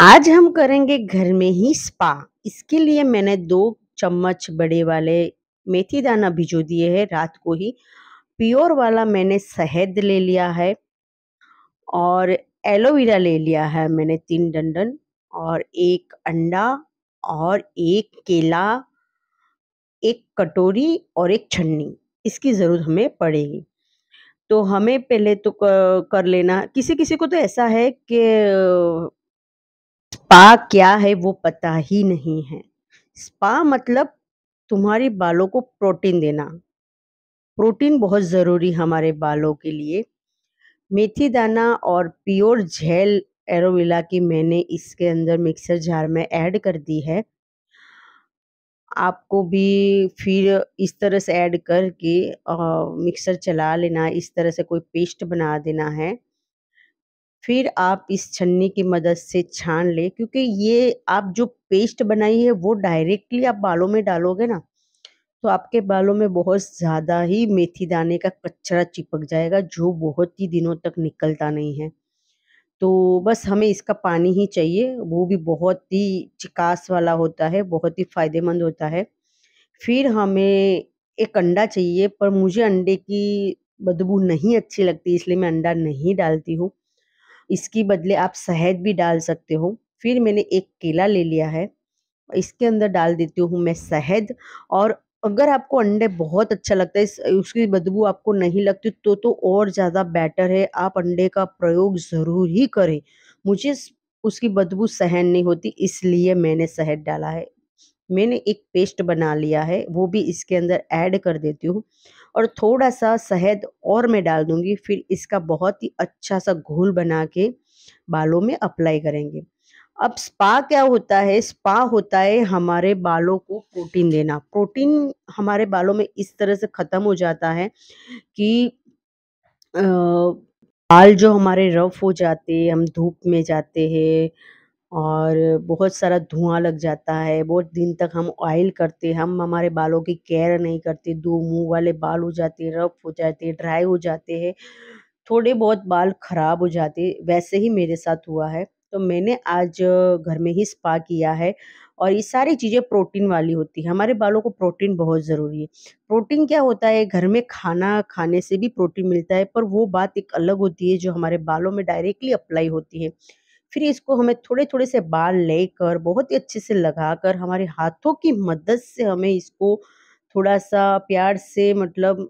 आज हम करेंगे घर में ही स्पा इसके लिए मैंने दो चम्मच बड़े वाले मेथी दाना भिजो दिए हैं रात को ही प्योर वाला मैंने शहद ले लिया है और एलोवेरा ले लिया है मैंने तीन डंडन और एक अंडा और एक केला एक कटोरी और एक छन्नी इसकी ज़रूरत हमें पड़ेगी तो हमें पहले तो कर लेना किसी किसी को तो ऐसा है कि स्पा क्या है वो पता ही नहीं है स्पा मतलब तुम्हारे बालों को प्रोटीन देना प्रोटीन बहुत ज़रूरी हमारे बालों के लिए मेथी दाना और प्योर झेल एरोविला की मैंने इसके अंदर मिक्सर जार में ऐड कर दी है आपको भी फिर इस तरह से ऐड करके मिक्सर चला लेना इस तरह से कोई पेस्ट बना देना है फिर आप इस छन्नी की मदद से छान लें क्योंकि ये आप जो पेस्ट बनाई है वो डायरेक्टली आप बालों में डालोगे ना तो आपके बालों में बहुत ज़्यादा ही मेथी दाने का कचरा चिपक जाएगा जो बहुत ही दिनों तक निकलता नहीं है तो बस हमें इसका पानी ही चाहिए वो भी बहुत ही चिकास वाला होता है बहुत ही फ़ायदेमंद होता है फिर हमें एक अंडा चाहिए पर मुझे अंडे की बदबू नहीं अच्छी लगती इसलिए मैं अंडा नहीं डालती हूँ इसकी बदले आप शहद भी डाल सकते हो फिर मैंने एक केला ले लिया है इसके अंदर डाल देती हूँ मैं शहद और अगर आपको अंडे बहुत अच्छा लगता है उसकी बदबू आपको नहीं लगती तो तो और ज़्यादा बेटर है आप अंडे का प्रयोग ज़रूर ही करें मुझे उसकी बदबू सहन नहीं होती इसलिए मैंने शहद डाला है मैंने एक पेस्ट बना लिया है वो भी इसके अंदर ऐड कर देती हूँ और थोड़ा सा शहद और मैं डाल दूंगी फिर इसका बहुत ही अच्छा सा घोल बना के बालों में अप्लाई करेंगे अब स्पा क्या होता है स्पा होता है हमारे बालों को प्रोटीन देना प्रोटीन हमारे बालों में इस तरह से ख़त्म हो जाता है कि आ, बाल जो हमारे रफ हो जाते हम धूप में जाते हैं और बहुत सारा धुआँ लग जाता है बहुत दिन तक हम ऑयल करते हम हमारे बालों की केयर नहीं करते दो मुंह वाले बाल हो जाते रफ हो जाते ड्राई हो जाते हैं थोड़े बहुत बाल ख़राब हो जाते वैसे ही मेरे साथ हुआ है तो मैंने आज घर में ही स्पा किया है और ये सारी चीज़ें प्रोटीन वाली होती है हमारे बालों को प्रोटीन बहुत ज़रूरी है प्रोटीन क्या होता है घर में खाना खाने से भी प्रोटीन मिलता है पर वो बात एक अलग होती है जो हमारे बालों में डायरेक्टली अप्लाई होती है फिर इसको हमें थोड़े थोड़े से बाल लेकर बहुत ही अच्छे से लगाकर हमारे हाथों की मदद से हमें इसको थोड़ा सा प्यार से मतलब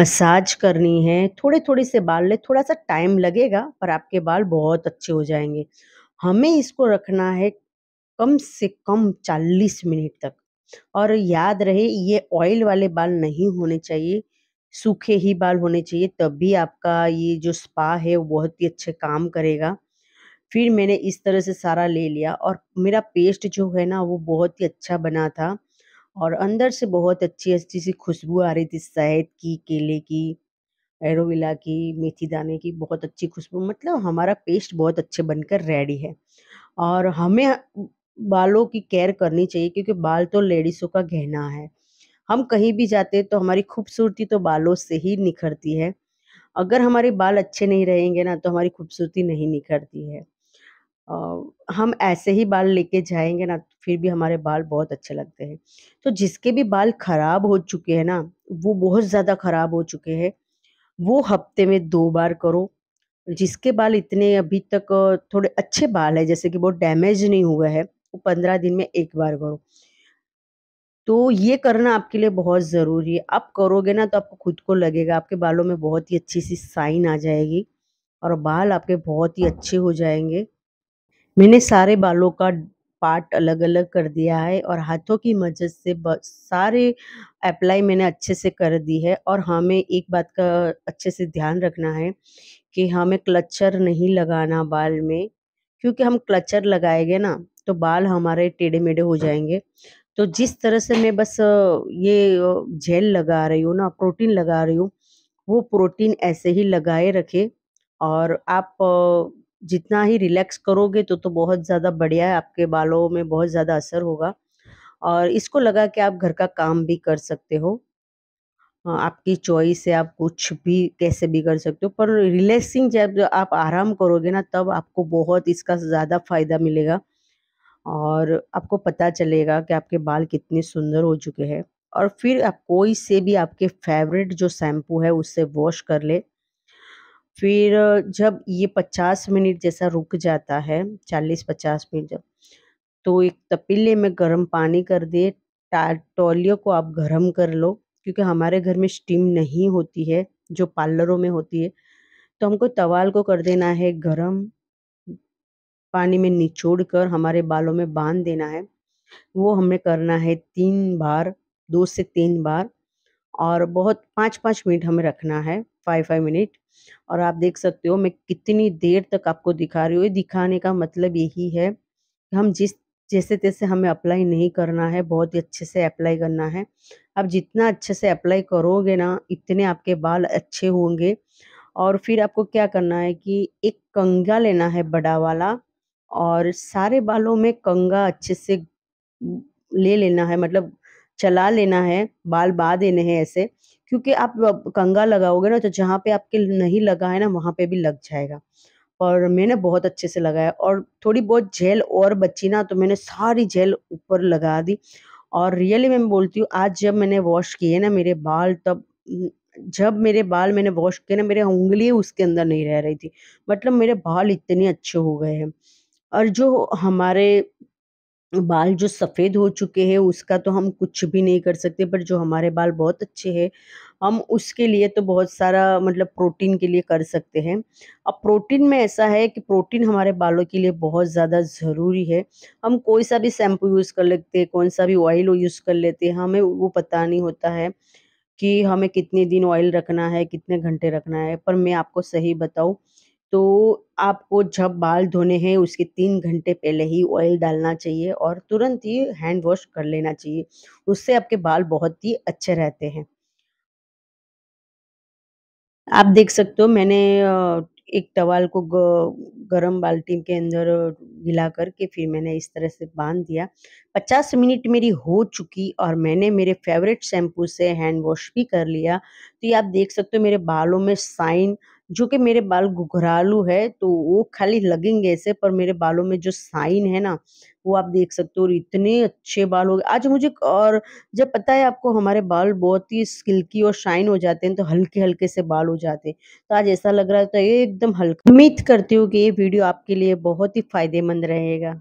मसाज करनी है थोड़े थोड़े से बाल ले थोड़ा सा टाइम लगेगा पर आपके बाल बहुत अच्छे हो जाएंगे हमें इसको रखना है कम से कम चालीस मिनट तक और याद रहे ये ऑयल वाले बाल नहीं होने चाहिए सूखे ही बाल होने चाहिए तभी आपका ये जो स्पा है वो बहुत ही अच्छे काम करेगा फिर मैंने इस तरह से सारा ले लिया और मेरा पेस्ट जो है ना वो बहुत ही अच्छा बना था और अंदर से बहुत अच्छी अच्छी सी खुशबू आ रही थी शहद की केले की एरोविला की मेथी दाने की बहुत अच्छी खुशबू मतलब हमारा पेस्ट बहुत अच्छे बनकर रेडी है और हमें बालों की केयर करनी चाहिए क्योंकि बाल तो लेडीसों का गहना है हम कहीं भी जाते हैं तो हमारी खूबसूरती तो बालों से ही निखरती है अगर हमारे बाल अच्छे नहीं रहेंगे ना तो हमारी खूबसूरती नहीं निखरती है हम ऐसे ही बाल लेके जाएंगे ना फिर भी हमारे बाल बहुत अच्छे लगते हैं तो जिसके भी बाल खराब हो चुके हैं ना वो बहुत ज़्यादा खराब हो चुके हैं वो हफ्ते में दो बार करो जिसके बाल इतने अभी तक थोड़े अच्छे बाल है जैसे कि बहुत डैमेज नहीं हुए हैं वो पंद्रह दिन में एक बार करो तो ये करना आपके लिए बहुत ज़रूरी है आप करोगे ना तो आपको खुद को लगेगा आपके बालों में बहुत ही अच्छी सी साइन आ जाएगी और बाल आपके बहुत ही अच्छे हो जाएंगे मैंने सारे बालों का पार्ट अलग अलग कर दिया है और हाथों की मदद से सारे अप्लाई मैंने अच्छे से कर दी है और हमें हाँ, एक बात का अच्छे से ध्यान रखना है कि हमें हाँ, क्लचर नहीं लगाना बाल में क्योंकि हम क्लचर लगाएंगे ना तो बाल हमारे टेढ़े मेढ़े हो जाएंगे तो जिस तरह से मैं बस ये जेल लगा रही हूँ ना प्रोटीन लगा रही हूँ वो प्रोटीन ऐसे ही लगाए रखे और आप जितना ही रिलैक्स करोगे तो तो बहुत ज़्यादा बढ़िया है आपके बालों में बहुत ज़्यादा असर होगा और इसको लगा कि आप घर का काम भी कर सकते हो आपकी चॉइस है आप कुछ भी कैसे भी कर सकते हो पर रिलैक्सिंग जब आप आराम करोगे ना तब आपको बहुत इसका ज़्यादा फ़ायदा मिलेगा और आपको पता चलेगा कि आपके बाल कितने सुंदर हो चुके हैं और फिर आप कोई से भी आपके फेवरेट जो शैम्पू है उससे वॉश कर ले फिर जब ये पचास मिनट जैसा रुक जाता है चालीस पचास मिनट जब तो एक तपीले में गर्म पानी कर दिए टॉलियों को आप गर्म कर लो क्योंकि हमारे घर में स्टीम नहीं होती है जो पार्लरों में होती है तो हमको तवाल को कर देना है गर्म पानी में निचोड़ कर हमारे बालों में बांध देना है वो हमें करना है तीन बार दो से तीन बार और बहुत पाँच पाँच मिनट हमें रखना है फाइव फाइव मिनट और आप देख सकते हो मैं कितनी देर तक आपको दिखा रही हूँ दिखाने का मतलब यही है कि हम जिस जैसे तैसे हमें अप्लाई नहीं करना है बहुत ही अच्छे से अप्लाई करना है आप जितना अच्छे से अप्लाई करोगे ना इतने आपके बाल अच्छे होंगे और फिर आपको क्या करना है कि एक कंगा लेना है बड़ा वाला और सारे बालों में कंगा अच्छे से ले लेना है मतलब चला लेना है बाल बा देने हैं ऐसे क्योंकि आप कंगा लगाओगे ना तो जहाँ पे आपके नहीं लगा है ना वहाँ पे भी लग जाएगा और मैंने बहुत अच्छे से लगाया और थोड़ी बहुत जेल और बची ना तो मैंने सारी जेल ऊपर लगा दी और रियली मैं बोलती हूँ आज जब मैंने वॉश किए ना मेरे बाल तब जब मेरे बाल मैंने वॉश किए ना मेरे उंगली उसके अंदर नहीं रह रही थी मतलब मेरे बाल इतने अच्छे हो गए हैं और जो हमारे बाल जो सफ़ेद हो चुके हैं उसका तो हम कुछ भी नहीं कर सकते पर जो हमारे बाल बहुत अच्छे हैं हम उसके लिए तो बहुत सारा मतलब प्रोटीन के लिए कर सकते हैं अब प्रोटीन में ऐसा है कि प्रोटीन हमारे बालों के लिए बहुत ज़्यादा ज़रूरी है हम कोई सा भी शैम्पू यूज़ कर लेते हैं कौन सा भी ऑयल यूज़ कर लेते हैं हमें वो पता नहीं होता है कि हमें कितने दिन ऑयल रखना है कितने घंटे रखना है पर मैं आपको सही बताऊँ तो आपको जब बाल धोने हैं उसके तीन घंटे पहले ही ऑयल डालना चाहिए और तुरंत ही हैंड वॉश कर लेना चाहिए उससे आपके बाल बहुत ही अच्छे रहते हैं आप देख सकते हो मैंने एक टवाल को गरम बाल्टी के अंदर गिला करके फिर मैंने इस तरह से बांध दिया 50 मिनट मेरी हो चुकी और मैंने मेरे फेवरेट शैम्पू से हैंड वॉश भी कर लिया तो ये आप देख सकते हो मेरे बालों में साइन जो कि मेरे बाल घुघरालू है तो वो खाली लगेंगे ऐसे पर मेरे बालों में जो साइन है ना वो आप देख सकते हो और इतने अच्छे बाल हो गए आज मुझे और जब पता है आपको हमारे बाल बहुत ही सिल्की और शाइन हो जाते हैं तो हल्के हल्के से बाल हो जाते हैं तो आज ऐसा लग रहा था ये एकदम हल्का उम्मीद करती हूँ कि ये वीडियो आपके लिए बहुत ही फायदेमंद रहेगा